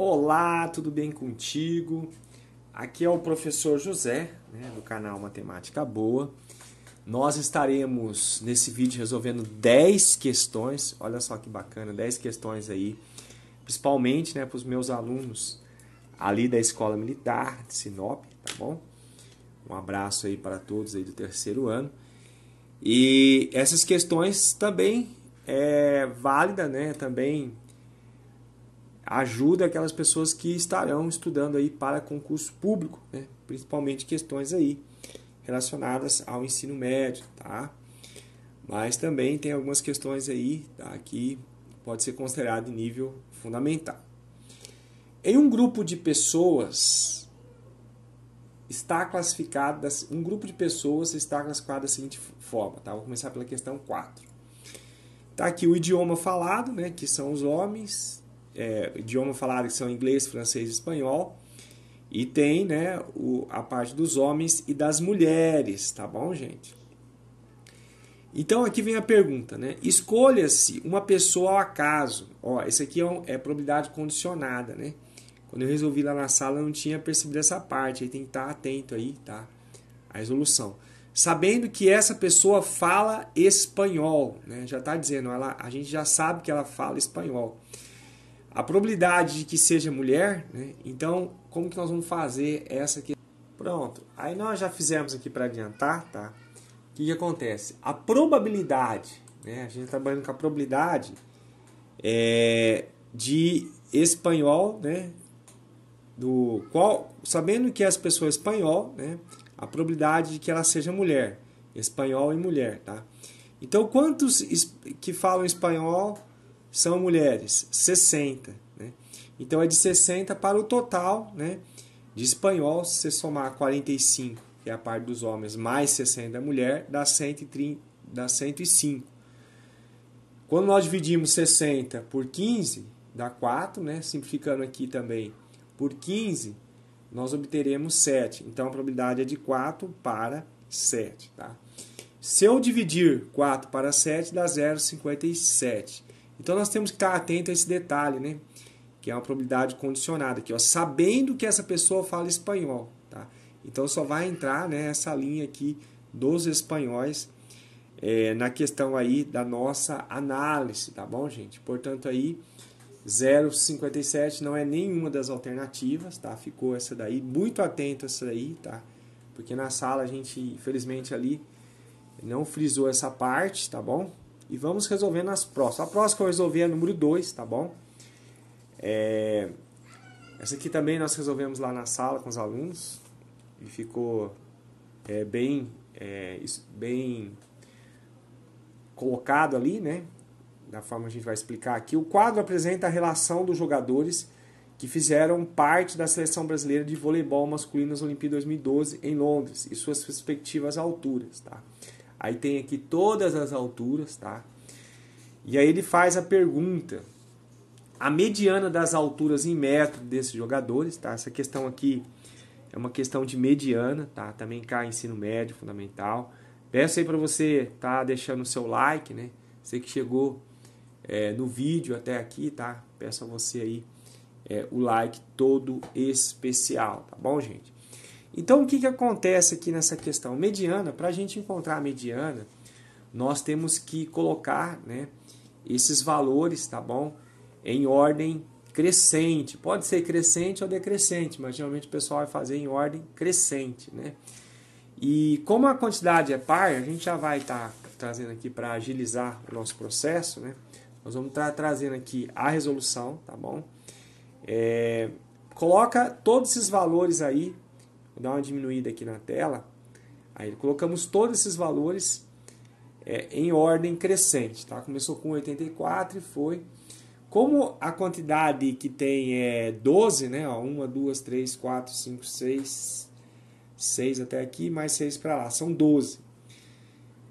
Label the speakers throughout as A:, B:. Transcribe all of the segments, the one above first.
A: Olá, tudo bem contigo? Aqui é o professor José, né, do canal Matemática Boa. Nós estaremos nesse vídeo resolvendo 10 questões, olha só que bacana, 10 questões aí, principalmente né, para os meus alunos ali da Escola Militar de Sinop, tá bom? Um abraço aí para todos aí do terceiro ano. E essas questões também é válida, né, também ajuda aquelas pessoas que estarão estudando aí para concurso público, né? principalmente questões aí relacionadas ao ensino médio, tá? Mas também tem algumas questões aí tá? que pode ser considerado nível fundamental. Em um grupo de pessoas está classificada, um grupo de pessoas está classificado da seguinte forma, tá? Vou começar pela questão 4. Tá aqui o idioma falado, né, que são os homens, é, idioma falado que são inglês, francês e espanhol. E tem né, o, a parte dos homens e das mulheres, tá bom, gente? Então aqui vem a pergunta, né? Escolha-se uma pessoa ao acaso. Ó, esse aqui é, um, é probabilidade condicionada, né? Quando eu resolvi lá na sala, eu não tinha percebido essa parte. Aí tem que estar atento aí, tá? A resolução. Sabendo que essa pessoa fala espanhol, né? Já está dizendo, ela, a gente já sabe que ela fala espanhol a probabilidade de que seja mulher, né? então como que nós vamos fazer essa aqui? Pronto, aí nós já fizemos aqui para adiantar, tá? O que, que, acontece? A probabilidade, né? a gente está trabalhando com a probabilidade é, de espanhol, né? Do qual, sabendo que é as pessoas espanhol, né? A probabilidade de que ela seja mulher, espanhol e mulher, tá? Então, quantos que falam espanhol são mulheres, 60. Né? Então é de 60 para o total né, de espanhol, se você somar 45, que é a parte dos homens, mais 60 da mulher, dá, 130, dá 105. Quando nós dividimos 60 por 15, dá 4, né? simplificando aqui também, por 15, nós obteremos 7. Então a probabilidade é de 4 para 7. Tá? Se eu dividir 4 para 7, dá 0,57. Então nós temos que estar atento a esse detalhe, né? Que é uma probabilidade condicionada aqui, ó, sabendo que essa pessoa fala espanhol, tá? Então só vai entrar né, essa linha aqui dos espanhóis é, na questão aí da nossa análise, tá bom, gente? Portanto aí 0,57 não é nenhuma das alternativas, tá? Ficou essa daí, muito atento essa daí, tá? Porque na sala a gente, infelizmente ali, não frisou essa parte, tá bom? E vamos resolvendo as próximas. A próxima que eu resolvi é a número 2, tá bom? É... Essa aqui também nós resolvemos lá na sala com os alunos. E ficou é, bem, é, bem colocado ali, né? Da forma que a gente vai explicar aqui. O quadro apresenta a relação dos jogadores que fizeram parte da seleção brasileira de voleibol masculino nas Olimpíadas 2012 em Londres e suas respectivas alturas, tá? Aí tem aqui todas as alturas, tá? E aí ele faz a pergunta: a mediana das alturas em metro desses jogadores, tá? Essa questão aqui é uma questão de mediana, tá? Também cai ensino médio, fundamental. Peço aí para você tá deixando o seu like, né? Você que chegou é, no vídeo até aqui, tá? Peço a você aí é, o like todo especial, tá bom, gente? Então, o que, que acontece aqui nessa questão? Mediana, para a gente encontrar a mediana, nós temos que colocar né, esses valores, tá bom? Em ordem crescente. Pode ser crescente ou decrescente, mas geralmente o pessoal vai fazer em ordem crescente, né? E como a quantidade é par, a gente já vai estar tá trazendo aqui para agilizar o nosso processo, né? Nós vamos estar tá trazendo aqui a resolução, tá bom? É, coloca todos esses valores aí Vou dar uma diminuída aqui na tela. Aí colocamos todos esses valores é, em ordem crescente. Tá? Começou com 84 e foi. Como a quantidade que tem é 12, né? Ó, 1, 2, 3, 4, 5, 6, 6 até aqui, mais 6 para lá. São 12.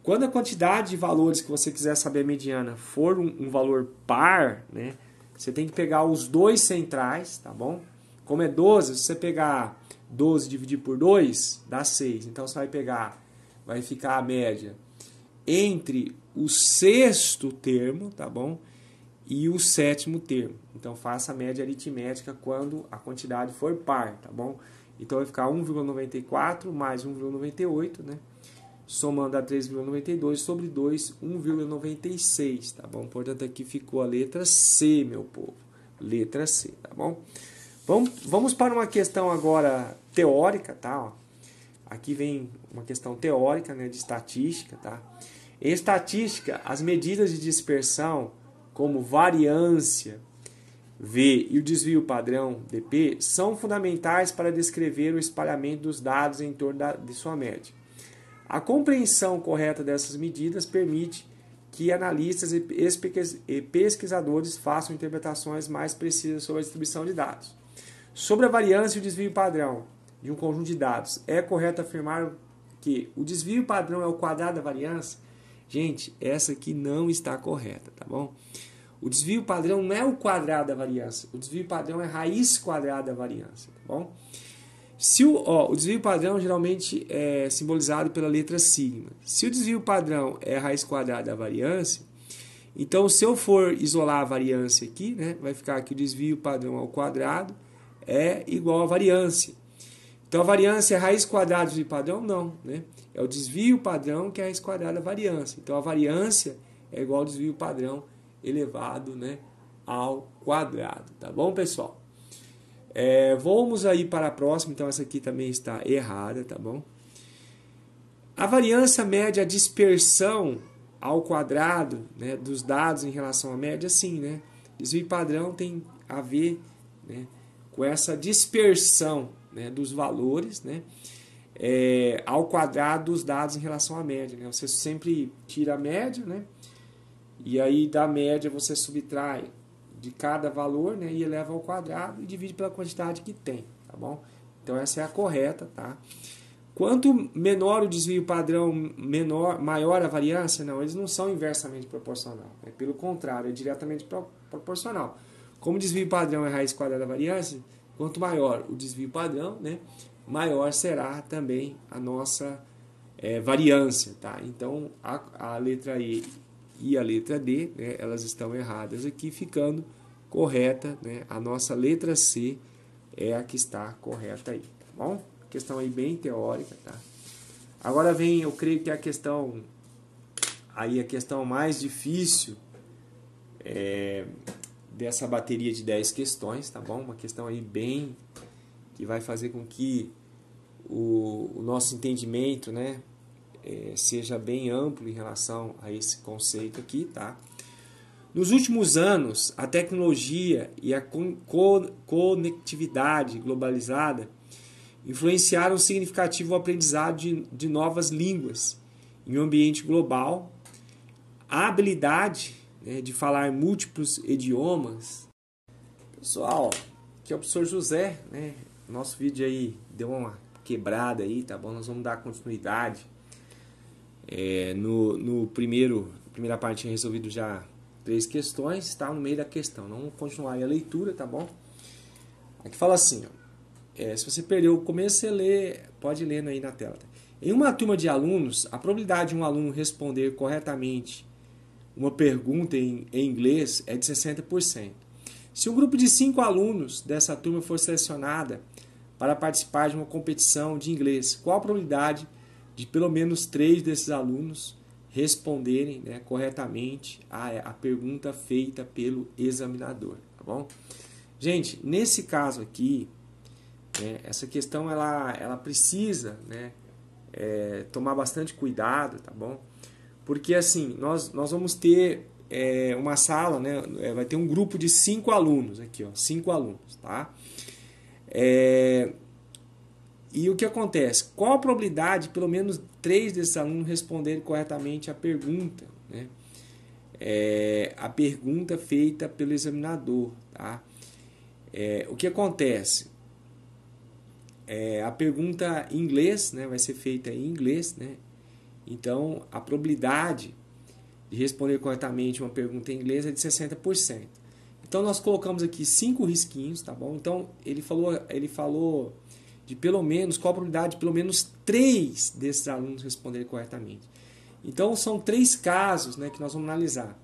A: Quando a quantidade de valores que você quiser saber a mediana for um, um, valor par, né, você tem que pegar os dois centrais, tá bom? Como é 12, se você pegar 12 dividido por 2 dá 6. Então você vai pegar, vai ficar a média entre o sexto termo, tá bom? E o sétimo termo. Então faça a média aritmética quando a quantidade for par, tá bom? Então vai ficar 1,94 mais 1,98, né? Somando a 3,92 sobre 2, 1,96, tá bom? Portanto, aqui ficou a letra C, meu povo. Letra C, tá bom? Vamos, vamos para uma questão agora teórica, tá? Ó. Aqui vem uma questão teórica, né, de estatística, tá? Em estatística, as medidas de dispersão, como variância V e o desvio padrão DP, são fundamentais para descrever o espalhamento dos dados em torno da, de sua média. A compreensão correta dessas medidas permite que analistas e pesquisadores façam interpretações mais precisas sobre a distribuição de dados. Sobre a variância e o desvio padrão de um conjunto de dados, é correto afirmar que o desvio padrão é o quadrado da variância? Gente, essa aqui não está correta, tá bom? O desvio padrão não é o quadrado da variância, o desvio padrão é raiz quadrada da variância, tá bom? Se o, ó, o desvio padrão geralmente é simbolizado pela letra sigma. Se o desvio padrão é raiz quadrada da variância, então se eu for isolar a variância aqui, né, vai ficar aqui o desvio padrão ao é quadrado é igual à variância. Então a variância é raiz quadrada de padrão? Não. Né? É o desvio padrão que é a raiz quadrada da variância. Então a variância é igual ao desvio padrão elevado né, ao quadrado. Tá bom, pessoal? É, vamos aí para a próxima. Então essa aqui também está errada, tá bom? A variância mede a dispersão ao quadrado né, dos dados em relação à média, sim, né? Desvio padrão tem a ver né, com essa dispersão né, dos valores né, é, ao quadrado dos dados em relação à média. Né? Você sempre tira a média, né, e aí da média você subtrai de cada valor né, e eleva ao quadrado e divide pela quantidade que tem. Tá bom? Então essa é a correta. Tá? Quanto menor o desvio padrão, menor, maior a variância, não, eles não são inversamente proporcional. Né? Pelo contrário, é diretamente pro, proporcional. Como o desvio padrão é raiz quadrada da variância, quanto maior o desvio padrão, né, maior será também a nossa é, variância. Tá? Então, a, a letra E e a letra D, né, elas estão erradas aqui, ficando correta, né? A nossa letra C é a que está correta aí, tá bom? Questão aí bem teórica, tá? Agora vem, eu creio que a questão aí a questão mais difícil é, dessa bateria de 10 questões, tá bom? Uma questão aí bem que vai fazer com que o, o nosso entendimento, né, é, seja bem amplo em relação a esse conceito aqui, tá? Nos últimos anos, a tecnologia e a con co conectividade globalizada influenciaram significativo o aprendizado de, de novas línguas em um ambiente global. A habilidade né, de falar múltiplos idiomas. Pessoal, que é o professor José, né? Nosso vídeo aí deu uma quebrada aí, tá bom? Nós vamos dar continuidade. É, no, no primeiro, primeira parte tinha resolvido já três questões, está no meio da questão. Não vamos continuar a leitura, tá bom? Aqui fala assim, ó, é, se você perdeu o começo, você lê, pode ler aí na tela. Tá? Em uma turma de alunos, a probabilidade de um aluno responder corretamente uma pergunta em, em inglês é de 60%. Se um grupo de cinco alunos dessa turma for selecionada para participar de uma competição de inglês, qual a probabilidade de pelo menos três desses alunos responderem né, corretamente a, a pergunta feita pelo examinador, tá bom? Gente, nesse caso aqui, né, essa questão ela, ela precisa né, é, tomar bastante cuidado, tá bom? Porque assim, nós, nós vamos ter é, uma sala, né? É, vai ter um grupo de cinco alunos aqui, ó, cinco alunos, tá? É, e o que acontece? Qual a probabilidade, pelo menos três desses alunos responderem corretamente a pergunta, né? É, a pergunta feita pelo examinador, tá? É, o que acontece? É, a pergunta em inglês, né, vai ser feita em inglês, né? Então, a probabilidade de responder corretamente uma pergunta em inglês é de 60%. Então, nós colocamos aqui cinco risquinhos, tá bom? Então, ele falou, ele falou de pelo menos, qual a probabilidade de pelo menos três desses alunos responderem corretamente. Então, são três casos né, que nós vamos analisar.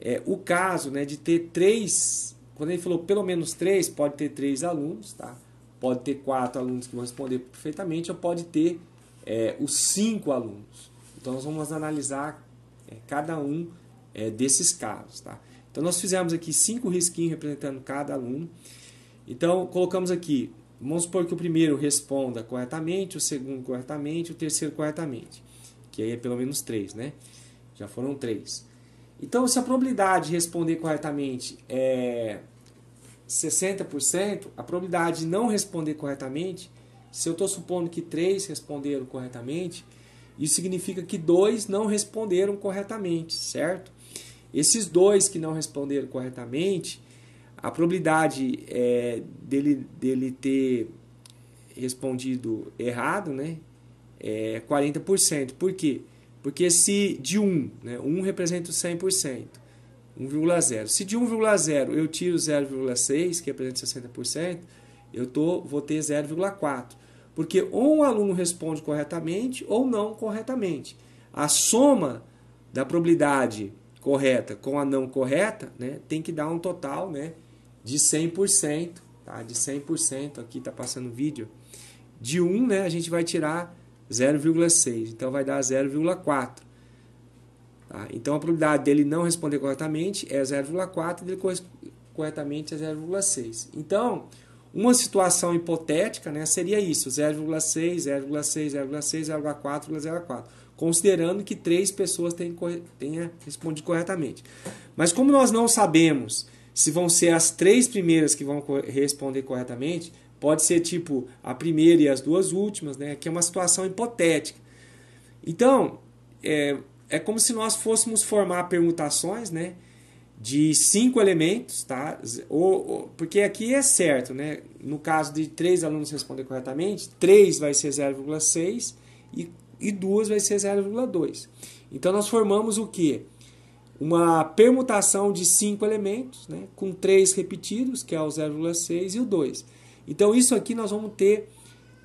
A: É, o caso né, de ter três, quando ele falou pelo menos três, pode ter três alunos, tá? Pode ter quatro alunos que vão responder perfeitamente, ou pode ter é, os cinco alunos. Então, nós vamos analisar é, cada um é, desses casos. Tá? Então, nós fizemos aqui cinco risquinhos representando cada aluno. Então, colocamos aqui, vamos supor que o primeiro responda corretamente, o segundo corretamente, o terceiro corretamente, que aí é pelo menos três, né? Já foram três. Então, se a probabilidade de responder corretamente é 60%, a probabilidade de não responder corretamente, se eu estou supondo que três responderam corretamente, isso significa que dois não responderam corretamente, certo? Esses dois que não responderam corretamente, a probabilidade é, dele, dele ter respondido errado né, é 40%. Por quê? Porque se de 1, né, 1 representa 100%, 1,0. Se de 1,0 eu tiro 0,6, que representa 60%, eu tô, vou ter 0,4. Porque ou um aluno responde corretamente ou não corretamente. A soma da probabilidade correta com a não correta né, tem que dar um total né, de 100%. Tá? De 100%, aqui está passando o vídeo. De 1, né, a gente vai tirar 0,6. Então vai dar 0,4. Tá? Então a probabilidade dele não responder corretamente é 0,4 e dele corretamente é 0,6. Então uma situação hipotética né, seria isso: 0,6, 0,6, 0,6, 0,4, 0,4, considerando que três pessoas tenham respondido corretamente. Mas como nós não sabemos se vão ser as três primeiras que vão responder corretamente, pode ser tipo a primeira e as duas últimas, né, que é uma situação hipotética. Então, é, é como se nós fôssemos formar permutações, né? de cinco elementos, tá? Ou, ou, porque aqui é certo, né? No caso de três alunos responder corretamente, três vai ser 0,6 e, e duas vai ser 0,2. Então nós formamos o que? Uma permutação de cinco elementos, né? Com três repetidos, que é o 0,6 e o 2. Então isso aqui nós vamos ter,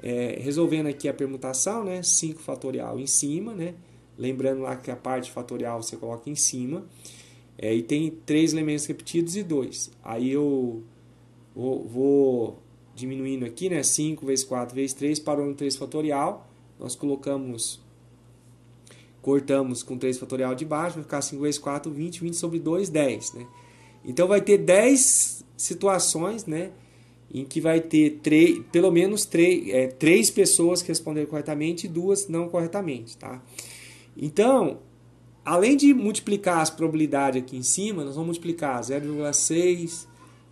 A: é, resolvendo aqui a permutação, né? 5 fatorial em cima, né? Lembrando lá que a parte fatorial você coloca em cima. É, e tem três elementos repetidos e dois. Aí eu vou, vou diminuindo aqui, né? 5 vezes 4 vezes 3, parou no 3 fatorial. Nós colocamos, cortamos com 3 fatorial de baixo, vai ficar 5 vezes 4, 20, 20 sobre 2, 10, né? Então vai ter 10 situações, né? Em que vai ter 3, pelo menos 3, é, 3 pessoas que responderam corretamente e duas não corretamente, tá? Então, além de multiplicar as probabilidades aqui em cima, nós vamos multiplicar 0,6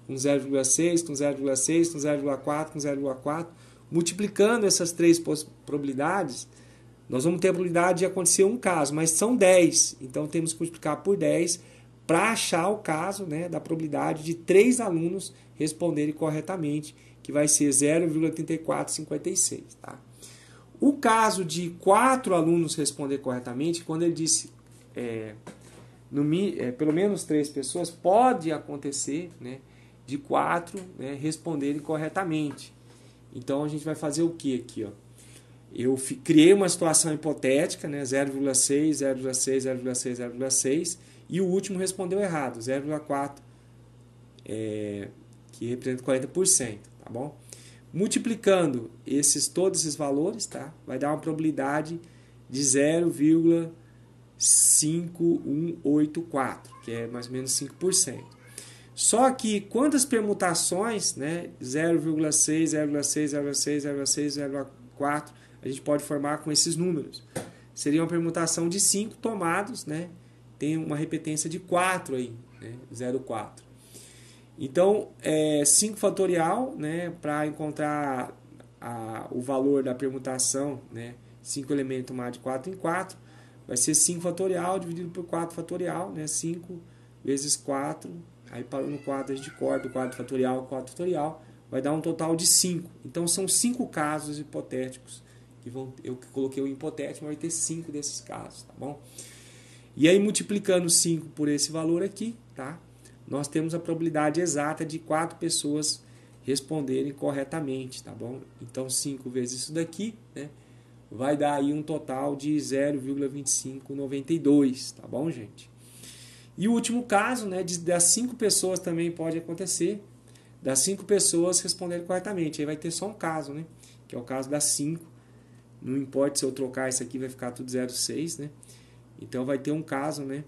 A: com 0,6, com 0,6, com 0,4, com 0,4. Multiplicando essas três probabilidades, nós vamos ter a probabilidade de acontecer um caso, mas são 10. Então temos que multiplicar por 10 para achar o caso né, da probabilidade de três alunos responderem corretamente, que vai ser 0,3456. Tá? O caso de quatro alunos responder corretamente, quando ele disse é, no, é, pelo menos três pessoas, pode acontecer né, de quatro né, responderem corretamente. Então a gente vai fazer o que aqui? Ó? Eu criei uma situação hipotética, né, 0,6, 0,6, 0,6, 0,6, e o último respondeu errado, 0,4, é, que representa 40%, tá bom? Multiplicando esses todos esses valores, tá? Vai dar uma probabilidade de 0,4 5184, que é mais ou menos 5%. Só que quantas permutações, né, 0,6, 0,6, 0,6, 0,6, 0,4, a gente pode formar com esses números? Seria uma permutação de 5 tomados, né? Tem uma repetência de 4 aí, né? 0,4. Então, é 5 fatorial, né, para encontrar a, o valor da permutação, né, 5 elementos tomado de 4 em 4, vai ser 5 fatorial dividido por 4 fatorial, né? 5 vezes 4, aí parou no 4, a gente corta o 4 fatorial, 4 fatorial, vai dar um total de 5. Então são 5 casos hipotéticos que vão, eu coloquei o hipotético, vai ter 5 desses casos, tá bom? E aí multiplicando 5 por esse valor aqui, tá? Nós temos a probabilidade exata de 4 pessoas responderem corretamente, tá bom? Então 5 vezes isso daqui, né? vai dar aí um total de 0,2592, tá bom, gente? E o último caso, né, de, das cinco pessoas também pode acontecer, das cinco pessoas responderem corretamente, aí vai ter só um caso, né, que é o caso das cinco, não importa se eu trocar isso aqui, vai ficar tudo 0,6, né, então vai ter um caso, né,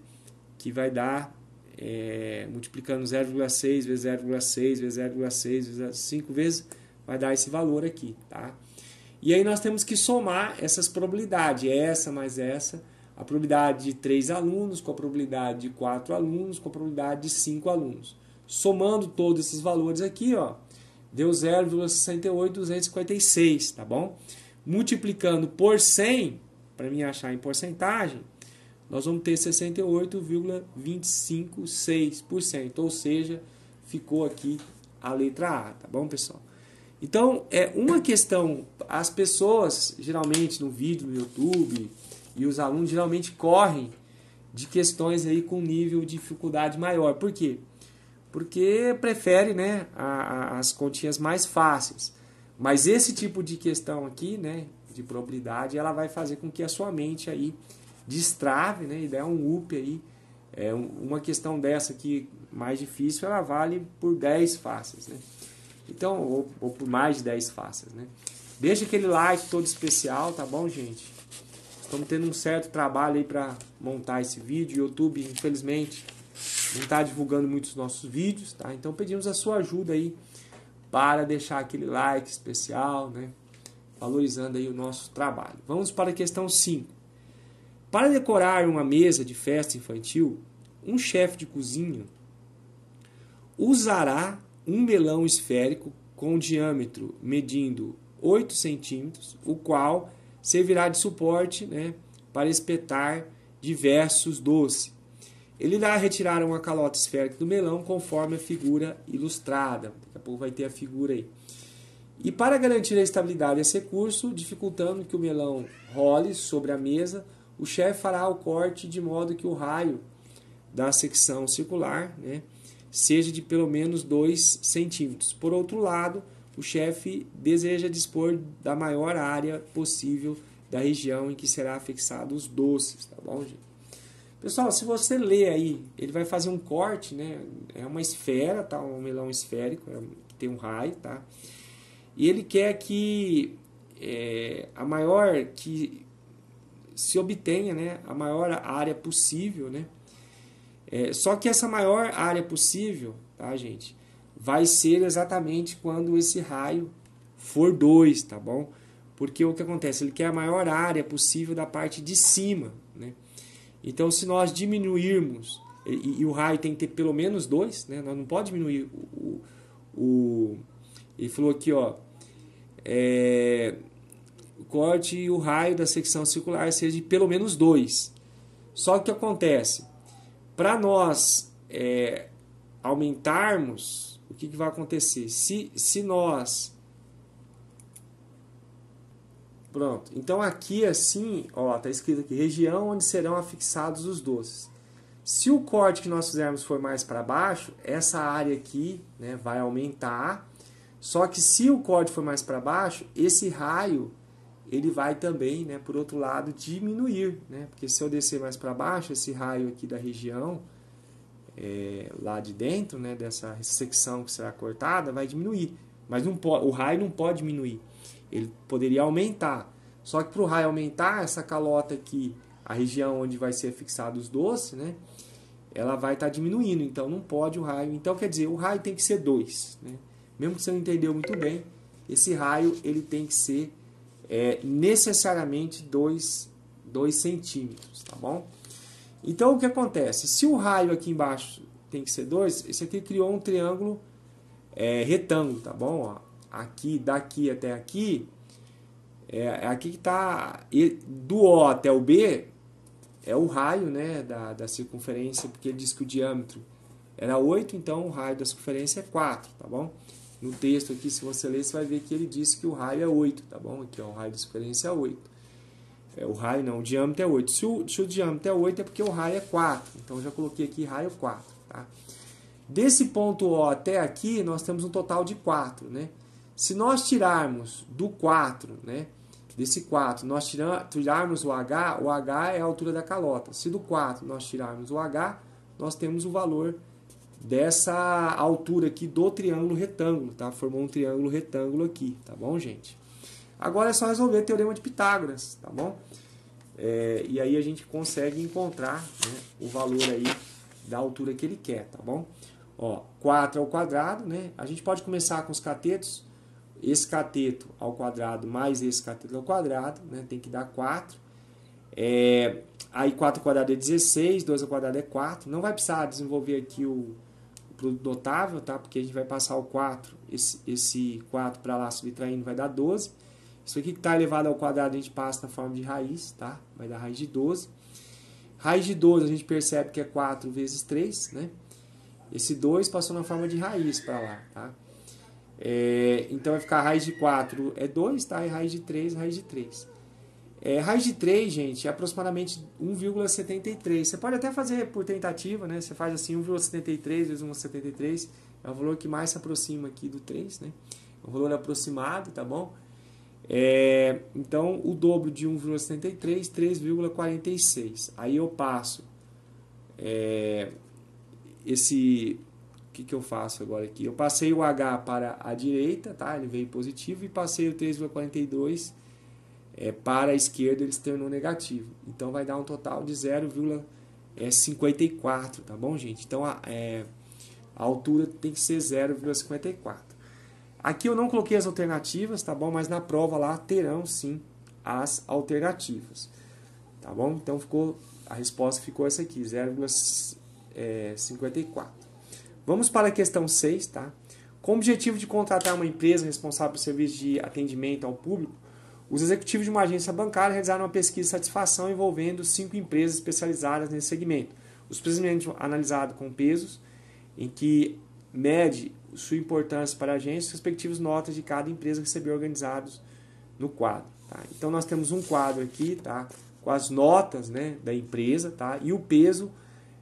A: que vai dar, é, multiplicando 0,6 vezes 0,6 vezes 0,6 vezes 5 vezes, vai dar esse valor aqui, tá? E aí nós temos que somar essas probabilidades, é essa mais essa, a probabilidade de 3 alunos com a probabilidade de 4 alunos com a probabilidade de 5 alunos. Somando todos esses valores aqui, ó, deu 0,68256, tá bom? Multiplicando por 100, para mim achar em porcentagem, nós vamos ter 68,256%, ou seja, ficou aqui a letra A, tá bom, pessoal? Então, é uma questão. As pessoas, geralmente, no vídeo, no YouTube, e os alunos geralmente correm de questões aí com nível de dificuldade maior. Por quê? Porque prefere né, a, a, as continhas mais fáceis. Mas esse tipo de questão aqui, né, de probabilidade, ela vai fazer com que a sua mente aí destrave né, e dê um up aí. É, uma questão dessa aqui mais difícil, ela vale por 10 fáceis. Né? Então, ou, ou por mais de 10 faças, né? Deixa aquele like todo especial, tá bom, gente? Estamos tendo um certo trabalho aí para montar esse vídeo. O YouTube, infelizmente, não está divulgando muitos nossos vídeos, tá? Então pedimos a sua ajuda aí para deixar aquele like especial, né? Valorizando aí o nosso trabalho. Vamos para a questão 5. Para decorar uma mesa de festa infantil, um chefe de cozinha usará um melão esférico com diâmetro medindo 8 centímetros, o qual servirá de suporte né, para espetar diversos doces. Ele irá retirar uma calota esférica do melão conforme a figura ilustrada. Daqui a pouco vai ter a figura aí. E para garantir a estabilidade desse recurso, dificultando que o melão role sobre a mesa, o chefe fará o corte de modo que o raio da secção circular né, seja de pelo menos 2 centímetros. Por outro lado, o chefe deseja dispor da maior área possível da região em que será fixado os doces, tá bom, gente? Pessoal, se você ler aí, ele vai fazer um corte, né? É uma esfera, tá? Um melão esférico, é, tem um raio, tá? E ele quer que é, a maior que se obtenha, né? A maior área possível, né? É, só que essa maior área possível, tá, gente, vai ser exatamente quando esse raio for 2, tá bom? Porque o que acontece? Ele quer a maior área possível da parte de cima, né? Então, se nós diminuirmos, e, e o raio tem que ter pelo menos 2, né? Nós não pode diminuir o, o, o Ele falou aqui, ó. É, o corte e o raio da secção circular seja de pelo menos 2. Só que o que acontece? Para nós é, aumentarmos, o que, que vai acontecer? Se, se nós. Pronto. Então aqui assim, ó, tá escrito aqui, região onde serão afixados os doces. Se o corte que nós fizermos for mais para baixo, essa área aqui né, vai aumentar. Só que se o corte for mais para baixo, esse raio ele vai também, né, por outro lado, diminuir, né? Porque se eu descer mais para baixo, esse raio aqui da região, é, lá de dentro, né, dessa secção que será cortada, vai diminuir. Mas não pode, o raio não pode diminuir. Ele poderia aumentar. Só que para o raio aumentar, essa calota aqui, a região onde vai ser fixado os doces, né, ela vai estar tá diminuindo. Então não pode o raio. Então quer dizer, o raio tem que ser 2. Né? Mesmo que você não entendeu muito bem, esse raio ele tem que ser é, necessariamente 2 centímetros, tá bom? Então, o que acontece? Se o raio aqui embaixo tem que ser 2, esse aqui criou um triângulo é, retângulo, tá bom? Ó, aqui, daqui até aqui, é, é aqui que está do O até o B é o raio né, da, da circunferência, porque ele diz que o diâmetro era 8, então o raio da circunferência é 4, tá bom? no texto aqui, se você ler, você vai ver que ele disse que o raio é 8, tá bom? Aqui, ó, o raio de experiência é 8. É, o raio não, o diâmetro é 8. Se o, se o diâmetro é 8 é porque o raio é 4. Então, já coloquei aqui raio 4, tá? Desse ponto O até aqui, nós temos um total de 4, né? Se nós tirarmos do 4, né? Desse 4, nós tirarmos o H, o H é a altura da calota. Se do 4 nós tirarmos o H, nós temos o valor dessa altura aqui do triângulo retângulo, tá? Formou um triângulo retângulo aqui, tá bom, gente? Agora é só resolver o teorema de Pitágoras, tá bom? É, e aí a gente consegue encontrar né, o valor aí da altura que ele quer, tá bom? Ó, 4 ao quadrado, né? A gente pode começar com os catetos. Esse cateto ao quadrado mais esse cateto ao quadrado, né? Tem que dar 4. É, aí 4 ao quadrado é 16, 2 ao quadrado é 4. Não vai precisar desenvolver aqui o, para notável, tá? Porque a gente vai passar o 4, esse, esse 4 para lá subtraindo vai dar 12. Isso aqui que está elevado ao quadrado a gente passa na forma de raiz, tá? Vai dar raiz de 12. Raiz de 12 a gente percebe que é 4 vezes 3, né? Esse 2 passou na forma de raiz para lá, tá? É, então vai ficar raiz de 4 é 2, tá? E raiz de 3, raiz de 3. É, raiz de 3, gente, é aproximadamente 1,73. Você pode até fazer por tentativa, né? Você faz assim 1,73 vezes 1,73. É o valor que mais se aproxima aqui do 3, né? O é valor aproximado, tá bom? É, então, o dobro de 1,73, 3,46. Aí eu passo é, esse... O que, que eu faço agora aqui? Eu passei o H para a direita, tá? Ele veio positivo. E passei o 3,42 é, para a esquerda ele se tornou negativo. Então vai dar um total de 0,54, tá bom, gente? Então a, é, a altura tem que ser 0,54. Aqui eu não coloquei as alternativas, tá bom? Mas na prova lá terão sim as alternativas, tá bom? Então ficou a resposta ficou essa aqui, 0,54. Vamos para a questão 6, tá? Com o objetivo de contratar uma empresa responsável pelo serviço de atendimento ao público, os executivos de uma agência bancária realizaram uma pesquisa de satisfação envolvendo cinco empresas especializadas nesse segmento. Os procedimentos analisados com pesos, em que mede sua importância para a agência, respectivas notas de cada empresa receber organizados no quadro. Tá? Então nós temos um quadro aqui, tá? Com as notas, né, da empresa, tá? E o peso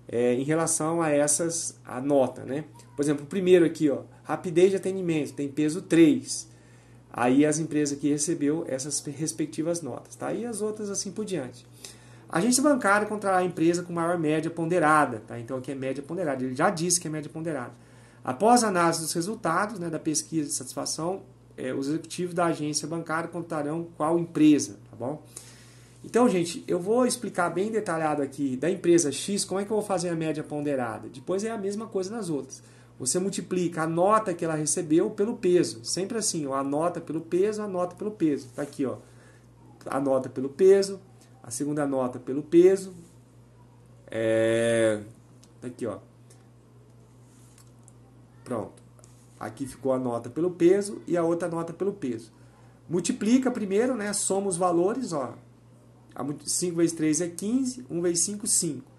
A: é, em relação a essas a nota, né? Por exemplo, o primeiro aqui, ó, rapidez de atendimento, tem peso 3. Aí as empresas que recebeu essas respectivas notas, tá? E as outras assim por diante. A agência bancária contratará a empresa com maior média ponderada, tá? Então aqui é média ponderada, ele já disse que é média ponderada. Após a análise dos resultados né, da pesquisa de satisfação, é, os executivos da agência bancária contarão qual empresa, tá bom? Então, gente, eu vou explicar bem detalhado aqui da empresa X como é que eu vou fazer a média ponderada. Depois é a mesma coisa nas outras. Você multiplica a nota que ela recebeu pelo peso. Sempre assim, a nota pelo peso, a nota pelo peso. Está aqui, ó. A nota pelo peso, a segunda nota pelo peso. É... Tá aqui, ó. Pronto. Aqui ficou a nota pelo peso e a outra nota pelo peso. Multiplica primeiro, né? Soma os valores, ó. 5 vezes 3 é 15, 1 vezes 5, 5.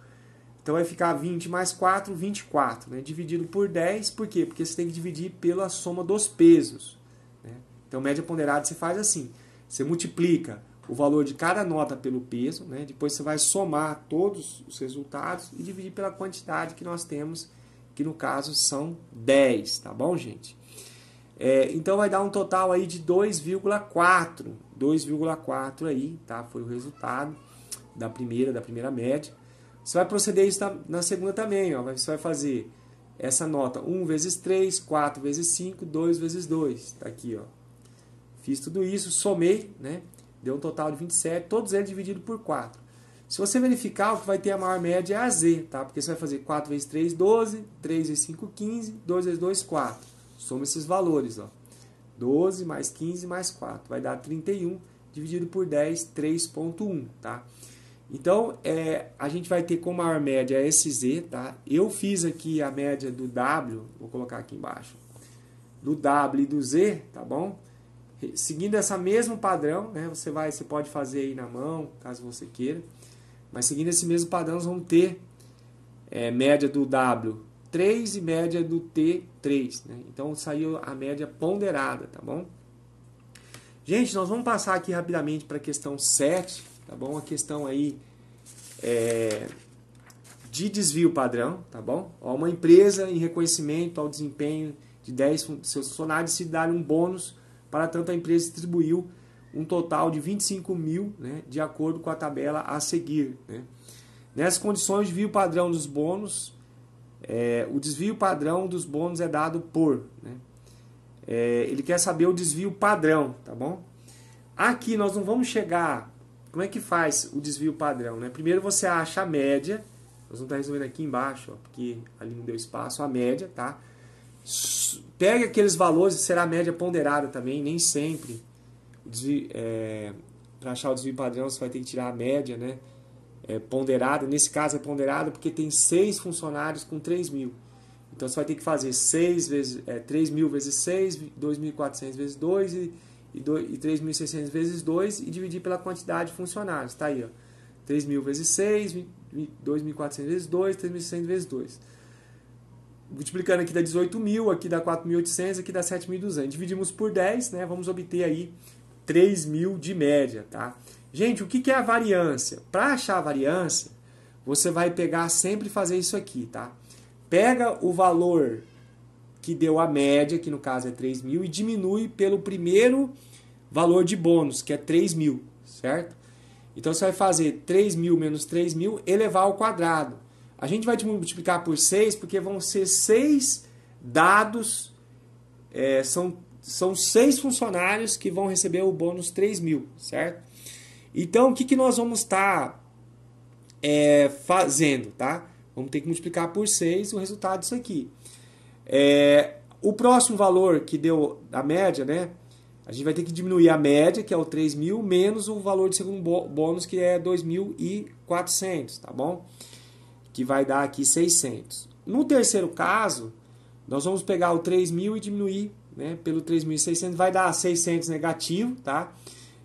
A: Então vai ficar 20 mais 4, 24, né? dividido por 10, por quê? Porque você tem que dividir pela soma dos pesos. Né? Então média ponderada você faz assim, você multiplica o valor de cada nota pelo peso, né? depois você vai somar todos os resultados e dividir pela quantidade que nós temos, que no caso são 10, tá bom gente? É, então vai dar um total aí de 2,4, 2,4 aí, tá? Foi o resultado da primeira, da primeira média. Você vai proceder isso na segunda também. Ó. Você vai fazer essa nota 1 vezes 3, 4 vezes 5, 2 vezes 2. Está aqui. Ó. Fiz tudo isso, somei, né? deu um total de 27, todos eles divididos por 4. Se você verificar, o que vai ter a maior média é a Z, tá? Porque você vai fazer 4 vezes 3, 12, 3 vezes 5, 15, 2 vezes 2, 4. Soma esses valores, ó. 12 mais 15 mais 4, vai dar 31, dividido por 10, 3.1, tá? Então, é, a gente vai ter como maior média é SZ, tá? Eu fiz aqui a média do W, vou colocar aqui embaixo, do W e do Z, tá bom? Seguindo esse mesmo padrão, né? Você vai, você pode fazer aí na mão, caso você queira. Mas seguindo esse mesmo padrão, nós vamos ter é, média do W 3 e média do T 3, né? Então saiu a média ponderada, tá bom? Gente, nós vamos passar aqui rapidamente para a questão 7, tá bom? Uma questão aí é, de desvio padrão, tá bom? Ó, uma empresa em reconhecimento ao desempenho de 10 seus funcionários se dar um bônus para tanto a empresa distribuiu um total de 25 mil, né, de acordo com a tabela a seguir. Né? Nessas condições, desvio padrão dos bônus, é, o desvio padrão dos bônus é dado por. Né? É, ele quer saber o desvio padrão, tá bom? Aqui nós não vamos chegar como é que faz o desvio padrão? Né? Primeiro você acha a média, nós vamos estar tá resolvendo aqui embaixo, ó, porque ali não deu espaço, a média, tá? Pega aqueles valores, será a média ponderada também, nem sempre. É, Para achar o desvio padrão, você vai ter que tirar a média, né? É, ponderada, nesse caso é ponderada porque tem seis funcionários com 3 mil. Então você vai ter que fazer 6 vezes, é, 3 mil vezes 6, 2.400 vezes 2 e e, e 3.600 vezes 2 e dividir pela quantidade de funcionários. Está aí, 3.000 vezes 6, 2.400 vezes 2, 3.600 vezes 2. Multiplicando aqui dá 18.000, aqui dá 4.800, aqui dá 7.200. Dividimos por 10, né? Vamos obter aí 3.000 de média, tá? Gente, o que é a variância? Para achar a variância, você vai pegar sempre fazer isso aqui, tá? Pega o valor que deu a média, que no caso é 3.000, e diminui pelo primeiro valor de bônus, que é 3 mil, certo? Então você vai fazer 3 mil menos 3 mil, elevar ao quadrado. A gente vai multiplicar por 6, porque vão ser 6 dados, é, são, são 6 funcionários que vão receber o bônus 3 mil, certo? Então, o que, que nós vamos estar tá, é, fazendo, tá? Vamos ter que multiplicar por 6 o resultado disso aqui. É, o próximo valor que deu a média, né? A gente vai ter que diminuir a média, que é o 3.000, menos o valor de segundo bônus, que é 2.400, tá bom? Que vai dar aqui 600. No terceiro caso, nós vamos pegar o 3.000 e diminuir né, pelo 3.600, vai dar 600 negativo, tá?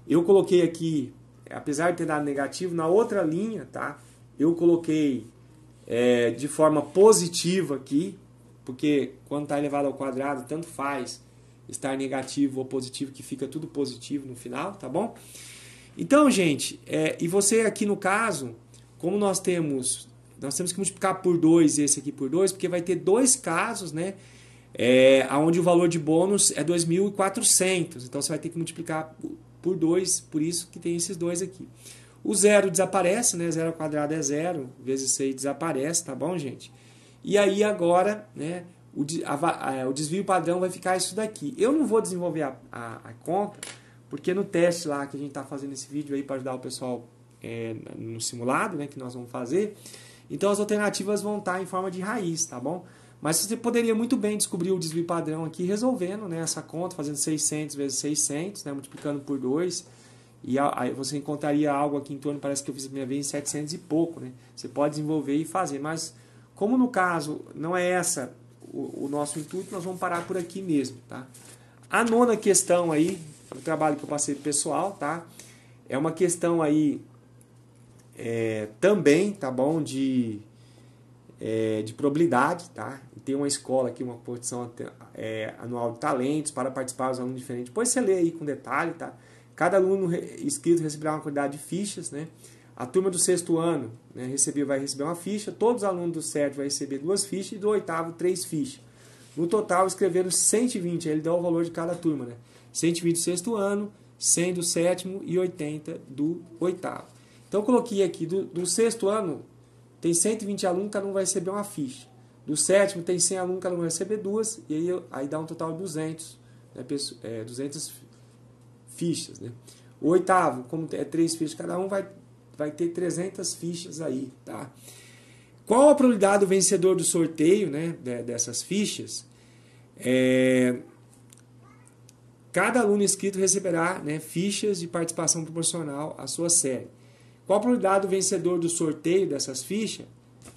A: Eu coloquei aqui, apesar de ter dado negativo, na outra linha, tá? Eu coloquei é, de forma positiva aqui, porque quando está elevado ao quadrado, tanto faz estar negativo ou positivo, que fica tudo positivo no final, tá bom? Então, gente, é, e você aqui no caso, como nós temos, nós temos que multiplicar por 2 esse aqui por 2, porque vai ter dois casos, né? É, onde o valor de bônus é 2.400. Então, você vai ter que multiplicar por 2, por isso que tem esses dois aqui. O zero desaparece, né? Zero ao quadrado é zero, vezes 6 desaparece, tá bom, gente? E aí agora, né? o, a, a, é, o desvio padrão vai ficar isso daqui. Eu não vou desenvolver a, a, a conta, porque no teste lá que a gente está fazendo esse vídeo aí para ajudar o pessoal é, no simulado, né, que nós vamos fazer, então as alternativas vão estar tá em forma de raiz, tá bom? Mas você poderia muito bem descobrir o desvio padrão aqui resolvendo né, essa conta, fazendo 600 vezes 600, né, multiplicando por 2, e aí você encontraria algo aqui em torno, parece que eu fiz a minha vez em 700 e pouco, né? Você pode desenvolver e fazer, mas como no caso não é essa o, o nosso intuito, nós vamos parar por aqui mesmo, tá? A nona questão aí, o trabalho que eu passei pessoal, tá? É uma questão aí é, também, tá bom? De, é, de probabilidade, tá? Tem uma escola aqui, uma posição é, anual de talentos para participar os alunos diferentes. Depois você lê aí com detalhe, tá? Cada aluno inscrito receberá uma quantidade de fichas, né? A turma do sexto ano né, vai receber uma ficha, todos os alunos do sétimo vão receber duas fichas e do oitavo três fichas. No total, escreveram 120, ele dá o valor de cada turma, né? 120 do sexto ano, 100 do sétimo e 80 do oitavo. Então, coloquei aqui, do, do sexto ano, tem 120 alunos, cada um vai receber uma ficha. Do sétimo, tem 100 alunos, cada um vai receber duas, e aí, aí dá um total de 200, né, é, 200 fichas, né? O oitavo, como é três fichas cada um, vai Vai ter 300 fichas aí, tá? Qual a probabilidade do vencedor do sorteio, né, dessas fichas? É... Cada aluno inscrito receberá né, fichas de participação proporcional à sua série. Qual a probabilidade do vencedor do sorteio dessas fichas?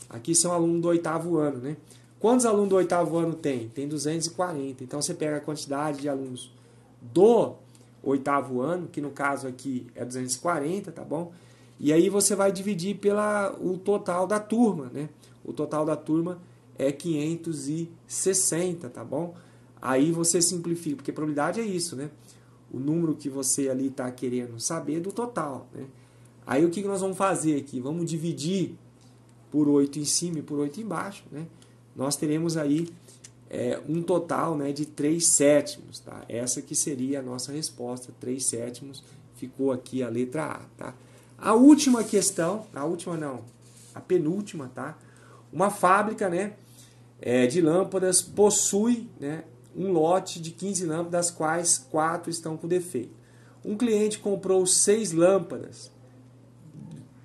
A: Aqui são alunos do oitavo ano, né? Quantos alunos do oitavo ano tem? Tem 240. Então você pega a quantidade de alunos do oitavo ano, que no caso aqui é 240, tá bom? E aí você vai dividir pela o total da turma, né? O total da turma é 560, tá bom? Aí você simplifica, porque probabilidade é isso, né? O número que você ali está querendo saber é do total, né? Aí o que nós vamos fazer aqui? Vamos dividir por 8 em cima e por 8 embaixo, né? Nós teremos aí é, um total né, de 3 sétimos, tá? Essa que seria a nossa resposta, 3 sétimos, ficou aqui a letra A, tá? A última questão, a última não, a penúltima, tá? Uma fábrica, né, é, de lâmpadas possui, né, um lote de 15 lâmpadas, das quais quatro estão com defeito. Um cliente comprou seis lâmpadas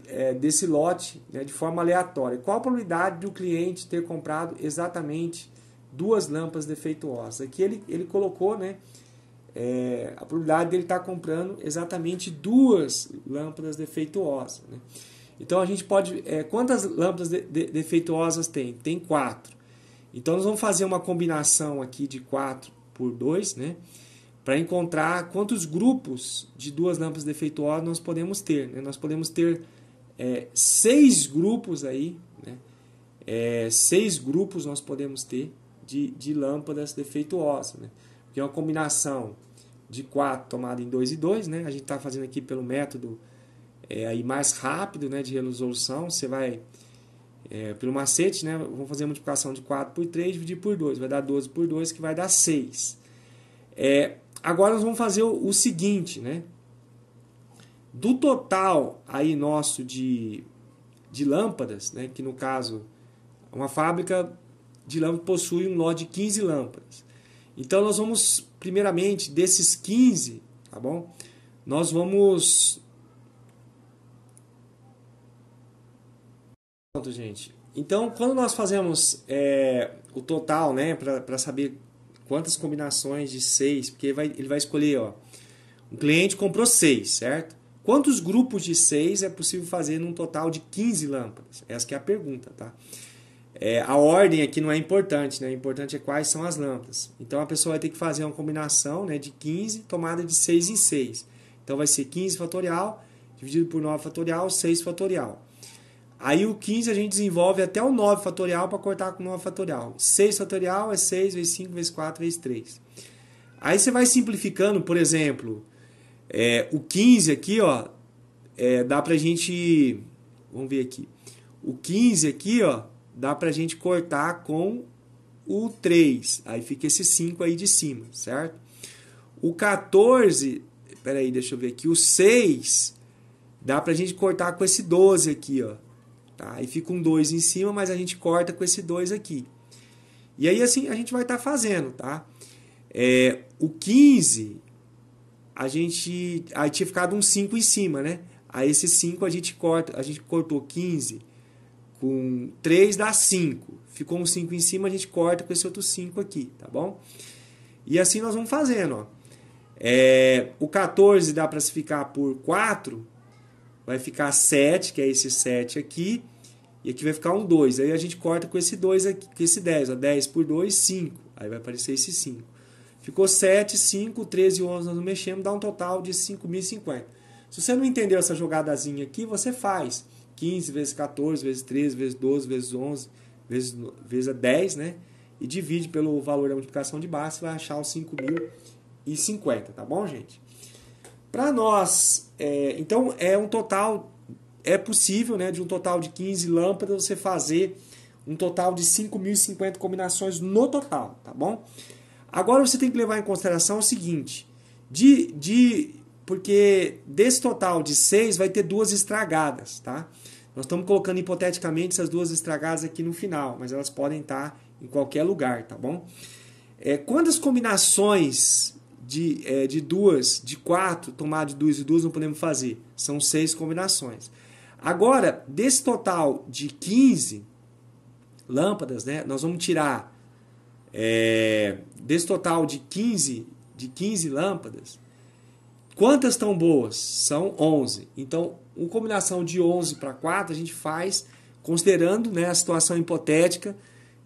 A: é, desse lote né, de forma aleatória. Qual a probabilidade do cliente ter comprado exatamente duas lâmpadas defeituosas? Aqui ele, ele colocou, né? é, a probabilidade dele estar tá comprando exatamente duas lâmpadas defeituosas. Né? Então a gente pode. É, quantas lâmpadas de, de, defeituosas tem? Tem quatro. Então nós vamos fazer uma combinação aqui de quatro por dois, né? Para encontrar quantos grupos de duas lâmpadas defeituosas nós podemos ter. Né? Nós podemos ter é, seis grupos aí, né? É, seis grupos nós podemos ter de, de lâmpadas defeituosas. Né? que é uma combinação de 4 tomada em 2 e 2, né? A gente está fazendo aqui pelo método é, aí mais rápido, né, de resolução. Você vai é, pelo macete, né? Vamos fazer a multiplicação de 4 por 3 dividir por 2, vai dar 12 por 2 que vai dar 6. É, agora nós vamos fazer o, o seguinte, né? Do total aí nosso de, de lâmpadas, né, que no caso uma fábrica de lâmpadas possui um lote de 15 lâmpadas. Então nós vamos, primeiramente, desses 15, tá bom? Nós vamos. Pronto, gente. Então, quando nós fazemos é, o total, né, para saber quantas combinações de seis, porque ele vai, ele vai escolher, ó. Um cliente comprou seis, certo? Quantos grupos de seis é possível fazer num total de 15 lâmpadas? Essa é a pergunta, tá? É, a ordem aqui não é importante, né? O importante é quais são as lâmpadas. Então a pessoa vai ter que fazer uma combinação né, de 15 tomada de 6 em 6. Então vai ser 15 fatorial dividido por 9 fatorial, 6 fatorial. Aí o 15 a gente desenvolve até o 9 fatorial para cortar com 9 fatorial. 6 fatorial é 6 vezes 5 vezes 4 vezes 3. Aí você vai simplificando, por exemplo, é, o 15 aqui, ó, é, dá pra gente. Vamos ver aqui. O 15 aqui, ó, dá para a gente cortar com o 3. Aí fica esse 5 aí de cima, certo? O 14, peraí, deixa eu ver aqui. O 6, dá para a gente cortar com esse 12 aqui, ó. Tá? Aí fica um 2 em cima, mas a gente corta com esse 2 aqui. E aí assim a gente vai estar tá fazendo, tá? É, o 15, a gente. Aí tinha ficado um 5 em cima, né? Aí esse 5 a gente corta, a gente cortou 15 com 3 dá 5. Ficou um 5 em cima, a gente corta com esse outro 5 aqui, tá bom? E assim nós vamos fazendo, ó. É, o 14 dá para se ficar por 4, vai ficar 7, que é esse 7 aqui, e aqui vai ficar um 2. Aí a gente corta com esse 2 aqui, com esse 10, ó, 10 por 2, 5. Aí vai aparecer esse 5. Ficou 7, 5, 13 e 11 nós não mexemos, dá um total de 5.050. Se você não entendeu essa jogadazinha aqui, você faz. 15 vezes 14, vezes 13, vezes 12, vezes 11, vezes, vezes 10, né? E divide pelo valor da multiplicação de base, você vai achar os 5.050, tá bom, gente? Para nós, é, então é um total, é possível, né, de um total de 15 lâmpadas você fazer um total de 5.050 combinações no total, tá bom? Agora você tem que levar em consideração o seguinte, de, de porque desse total de 6 vai ter duas estragadas, tá? Nós estamos colocando hipoteticamente essas duas estragadas aqui no final, mas elas podem estar em qualquer lugar, tá bom? É, quantas combinações de, é, de duas, de quatro, tomar de duas e duas não podemos fazer? São seis combinações. Agora, desse total de 15 lâmpadas, né, nós vamos tirar é, desse total de 15, de 15 lâmpadas, quantas estão boas? São 11. Então, uma combinação de 11 para 4 a gente faz considerando né, a situação hipotética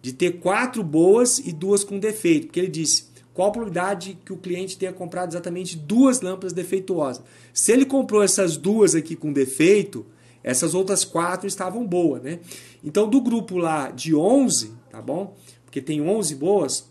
A: de ter quatro boas e duas com defeito, porque ele disse qual a probabilidade que o cliente tenha comprado exatamente duas lâmpadas defeituosas. Se ele comprou essas duas aqui com defeito, essas outras quatro estavam boas, né? Então do grupo lá de 11, tá bom? Porque tem 11 boas,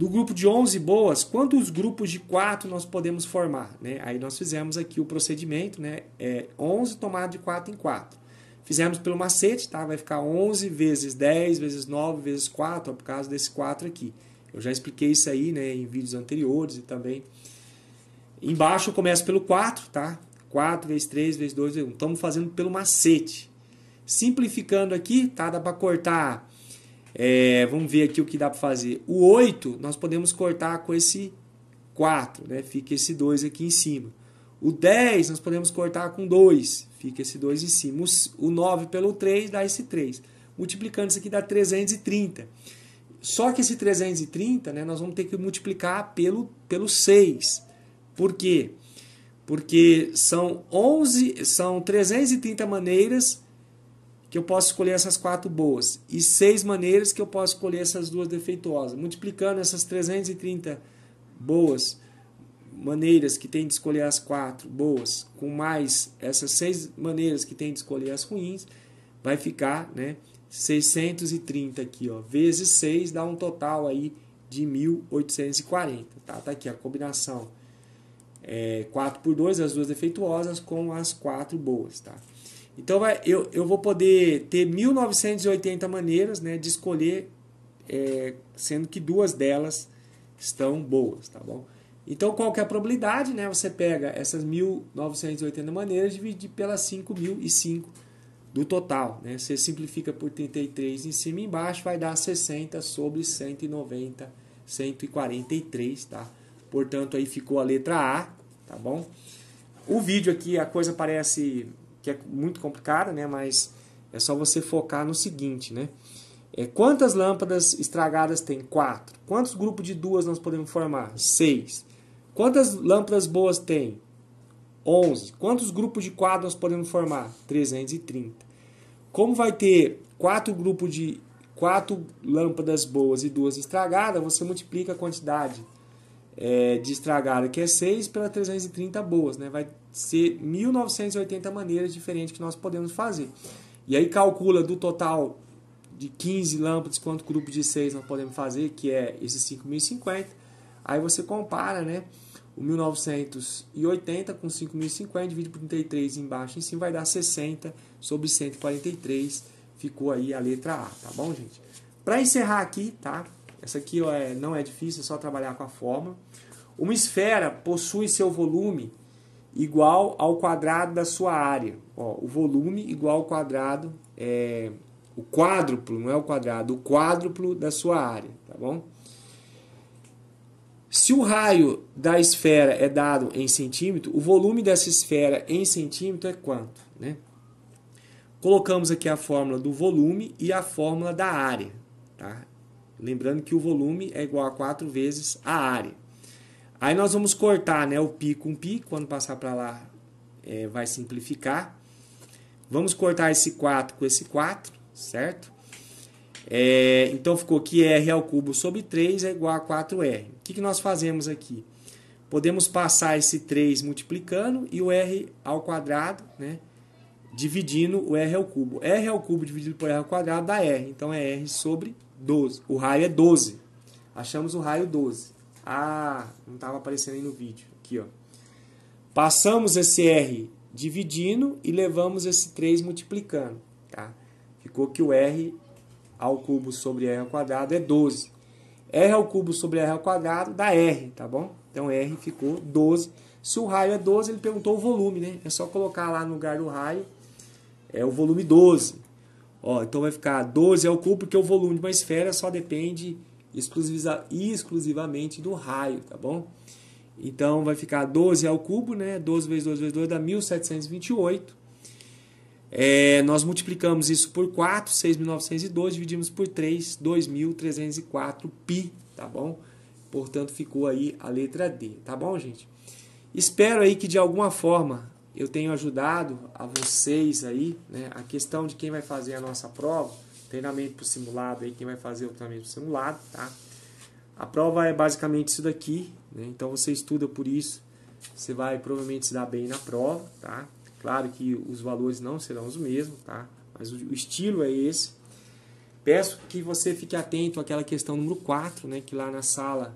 A: do grupo de 11 boas, quantos grupos de 4 nós podemos formar? Né? Aí nós fizemos aqui o procedimento, né? é 11 tomado de 4 em 4. Fizemos pelo macete, tá? vai ficar 11 vezes 10, vezes 9, vezes 4, ó, por causa desse 4 aqui. Eu já expliquei isso aí né, em vídeos anteriores e também. Embaixo eu começo pelo 4, tá? 4 vezes 3, vezes 2, vezes 1. Estamos fazendo pelo macete. Simplificando aqui, tá? dá para cortar é, vamos ver aqui o que dá para fazer. O 8 nós podemos cortar com esse 4, né? fica esse 2 aqui em cima. O 10 nós podemos cortar com 2, fica esse 2 em cima. O 9 pelo 3 dá esse 3. Multiplicando isso aqui dá 330. Só que esse 330 né, nós vamos ter que multiplicar pelo, pelo 6. Por quê? Porque são, 11, são 330 maneiras que eu posso escolher essas quatro boas e seis maneiras que eu posso escolher essas duas defeituosas. Multiplicando essas 330 boas maneiras que tem de escolher as quatro boas, com mais essas seis maneiras que tem de escolher as ruins, vai ficar, né, 630 aqui, ó, vezes 6 dá um total aí de 1840, tá? Tá aqui a combinação é, 4 por 2, as duas defeituosas com as quatro boas, tá? Então vai, eu, eu vou poder ter 1980 maneiras né, de escolher, é, sendo que duas delas estão boas, tá bom? Então qual que é a probabilidade? Né? Você pega essas 1980 maneiras e divide pelas 5005 do total. Né? Você simplifica por 33 em cima e embaixo, vai dar 60 sobre 190, 143, tá? Portanto, aí ficou a letra A, tá bom? O vídeo aqui, a coisa parece que é muito complicada, né? Mas é só você focar no seguinte, né? É, quantas lâmpadas estragadas tem? Quatro. Quantos grupos de duas nós podemos formar? Seis. Quantas lâmpadas boas tem? 11. Quantos grupos de quatro nós podemos formar? 330. Como vai ter quatro grupos de quatro lâmpadas boas e duas estragadas, você multiplica a quantidade é, de estragada, que é 6 pelas 330 boas, né? Vai ser 1980 maneiras diferentes que nós podemos fazer. E aí calcula do total de 15 lâmpadas quanto grupo de 6 nós podemos fazer, que é esse 5050. Aí você compara, né? O 1980 com 5050 divide por 33 embaixo em cima vai dar 60 sobre 143. Ficou aí a letra A, tá bom, gente? Para encerrar aqui, tá? Essa aqui ó, é, não é difícil, é só trabalhar com a forma. Uma esfera possui seu volume igual ao quadrado da sua área. Ó, o volume igual ao quadrado, é, o quádruplo, não é o quadrado, o quádruplo da sua área, tá bom? Se o raio da esfera é dado em centímetro, o volume dessa esfera em centímetro é quanto? Né? Colocamos aqui a fórmula do volume e a fórmula da área. Tá? Lembrando que o volume é igual a 4 vezes a área. Aí nós vamos cortar né, o π com π. quando passar para lá é, vai simplificar. Vamos cortar esse 4 com esse 4, certo? É, então ficou que r ao cubo sobre 3 é igual a 4r. O que, que nós fazemos aqui? Podemos passar esse 3 multiplicando e o r ao quadrado, né? dividindo o r ao cubo. r ao cubo dividido por r ao quadrado dá r, então é r sobre 3. 12. O raio é 12. Achamos o raio 12. Ah, não estava aparecendo aí no vídeo. Aqui, ó. Passamos esse R dividindo e levamos esse 3 multiplicando. Tá? Ficou que o R ao cubo sobre R ao quadrado é 12. R ao cubo sobre R ao quadrado dá R, tá bom? Então R ficou 12. Se o raio é 12, ele perguntou o volume, né? É só colocar lá no lugar do raio, é o volume 12. Ó, então vai ficar 12 é o cubo porque o volume de uma esfera só depende exclusiva, exclusivamente do raio, tá bom? Então vai ficar 12 ao cubo, né? 12 vezes 12 vezes 2 dá 1728. É, nós multiplicamos isso por 4, 6.902, dividimos por 3, 2.304 pi, tá bom? Portanto, ficou aí a letra D, tá bom, gente? Espero aí que de alguma forma eu tenho ajudado a vocês aí, né, a questão de quem vai fazer a nossa prova, treinamento para o simulado aí, quem vai fazer o treinamento para simulado, tá? A prova é basicamente isso daqui, né? então você estuda por isso, você vai provavelmente se dar bem na prova, tá? Claro que os valores não serão os mesmos, tá? Mas o estilo é esse. Peço que você fique atento àquela questão número 4, né? Que lá na sala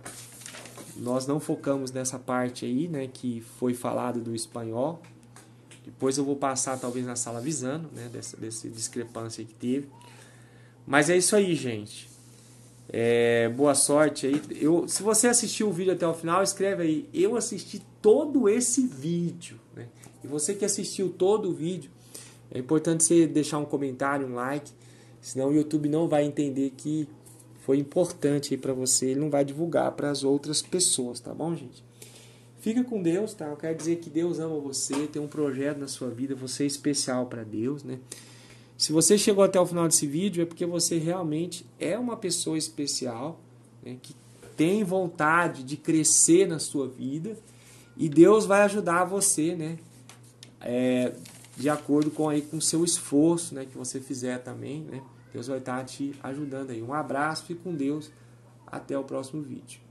A: nós não focamos nessa parte aí, né? Que foi falado do espanhol, depois eu vou passar, talvez, na sala avisando, né? Dessa, dessa discrepância que teve. Mas é isso aí, gente. É, boa sorte aí. Eu, se você assistiu o vídeo até o final, escreve aí. Eu assisti todo esse vídeo. Né? E você que assistiu todo o vídeo, é importante você deixar um comentário, um like. Senão o YouTube não vai entender que foi importante aí para você. Ele não vai divulgar para as outras pessoas, tá bom, gente? Fica com Deus, tá? Eu quero dizer que Deus ama você, tem um projeto na sua vida, você é especial para Deus, né? Se você chegou até o final desse vídeo é porque você realmente é uma pessoa especial, né? que tem vontade de crescer na sua vida e Deus vai ajudar você, né? É, de acordo com aí com seu esforço, né, que você fizer também, né? Deus vai estar te ajudando aí. Um abraço e com Deus. Até o próximo vídeo.